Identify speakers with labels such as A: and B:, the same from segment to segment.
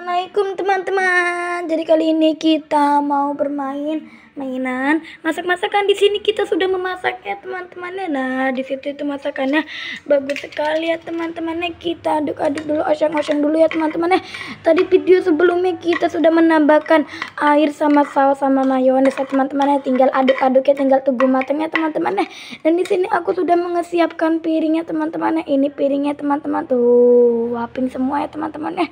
A: Assalamualaikum teman-teman Jadi kali ini kita mau bermain mainan masak-masakan di sini kita sudah memasak ya teman-temannya nah di situ itu masakannya bagus sekali ya teman-temannya kita aduk-aduk dulu oseng-oseng dulu ya teman-temannya tadi video sebelumnya kita sudah menambahkan air sama saus sama mayones ya teman-temannya tinggal aduk-aduk ya tinggal tunggu matangnya teman-temannya dan di sini aku sudah mengesiapkan piringnya teman-temannya ini piringnya teman-teman tuh waping semua ya teman-temannya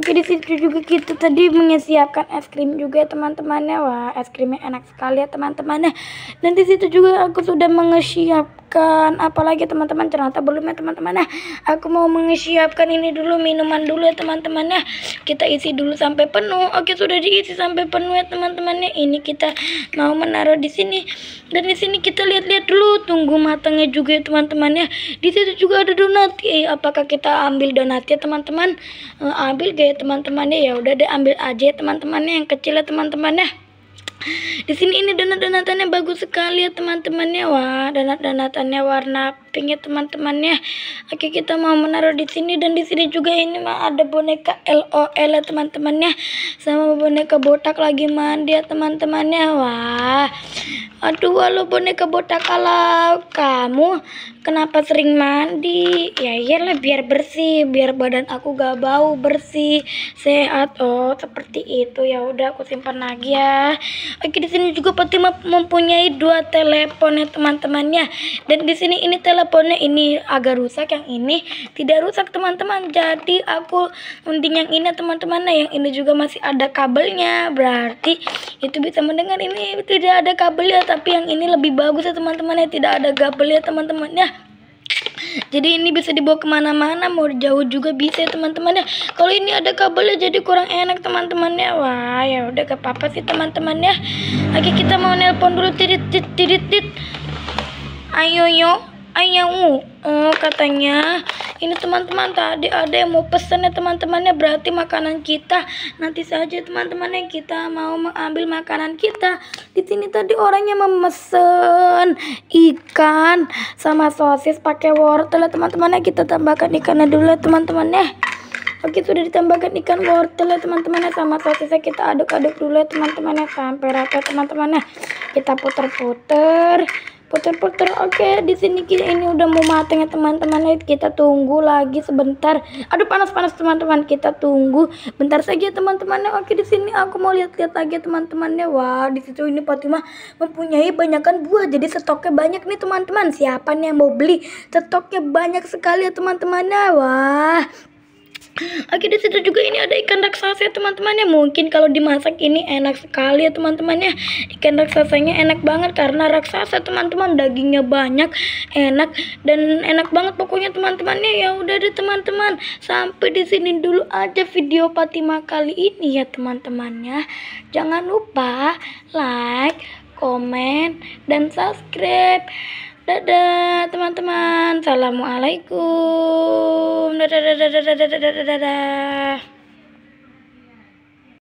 A: oke di situ juga kita tadi menyiapkan es krim juga ya teman-temannya wah es krimnya enak enak sekali ya teman-teman. ya nanti situ juga aku sudah mengesiapkan apalagi teman-teman ternyata belum ya teman-teman. ya aku mau mengesiapkan ini dulu minuman dulu ya teman-teman. ya kita isi dulu sampai penuh. Oke, sudah diisi sampai penuh ya teman-teman. ya ini kita mau menaruh di sini. Dan di sini kita lihat-lihat dulu tunggu matangnya juga ya teman-teman ya. Di situ juga ada donat. Eh, apakah kita ambil donat ya teman-teman? Eh, ambil gaya teman teman ya udah deh ambil aja teman teman ya yang kecil ya teman teman ya. Di sini ini donat-donatannya bagus sekali ya teman-temannya. Wah, donat-donatannya warna sampingnya teman-temannya. Oke, kita mau menaruh di sini dan di sini juga ini mah ada boneka LOL ya teman-temannya sama boneka botak lagi mandi ya teman-temannya. Wah. Aduh, walau boneka botak kalau kamu kenapa sering mandi? Ya iyalah biar bersih, biar badan aku gak bau, bersih, sehat. Oh, seperti itu. Ya udah aku simpan lagi ya. Oke, di sini juga Fatima mempunyai dua telepon ya teman-temannya. Dan di sini ini telepon teleponnya ini agak rusak yang ini tidak rusak teman-teman jadi aku unding yang ini teman-teman nah yang ini juga masih ada kabelnya berarti itu bisa mendengar ini tidak ada kabel ya tapi yang ini lebih bagus ya teman-teman ya tidak ada kabel ya teman-teman ya jadi ini bisa dibawa kemana-mana mau jauh juga bisa ya teman-teman ya kalau ini ada kabelnya jadi kurang enak teman-teman ya wah ya udah gak apa-apa sih teman-teman ya oke kita mau nelpon dulu tirit tirit tirit, ayo yo ayau oh katanya ini teman-teman tadi ada yang mau pesen ya teman-temannya berarti makanan kita nanti saja teman-teman yang kita mau mengambil makanan kita di sini tadi orangnya memesan ikan sama sosis pakai wortel ya teman-temannya kita tambahkan ikannya dulu ya teman-temannya Oke sudah ditambahkan ikan wortel ya teman-temannya sama sosisnya kita aduk-aduk dulu ya teman-temannya sampai rata teman-temannya kita putar-putar puter-puter oke di sini ini udah mau mateng ya teman-teman kita tunggu lagi sebentar aduh panas-panas teman-teman kita tunggu bentar saja teman-temannya oke di sini aku mau lihat-lihat lagi teman-temannya wah di situ ini Fatimah mempunyai banyakkan buah jadi stoknya banyak nih teman-teman siapa nih yang mau beli stoknya banyak sekali ya teman-temannya wah Oke di situ juga ini ada ikan raksasa ya teman-teman ya. Mungkin kalau dimasak ini enak sekali ya teman-teman ya. Ikan raksasanya enak banget karena raksasa teman-teman dagingnya banyak, enak dan enak banget pokoknya teman-temannya. Ya udah deh teman-teman. Sampai di sini dulu aja video Fatima kali ini ya teman-temannya. Jangan lupa like, komen, dan subscribe. Dadah teman-teman. Assalamualaikum. Dadah dadah dadah dadah dadah. dadah.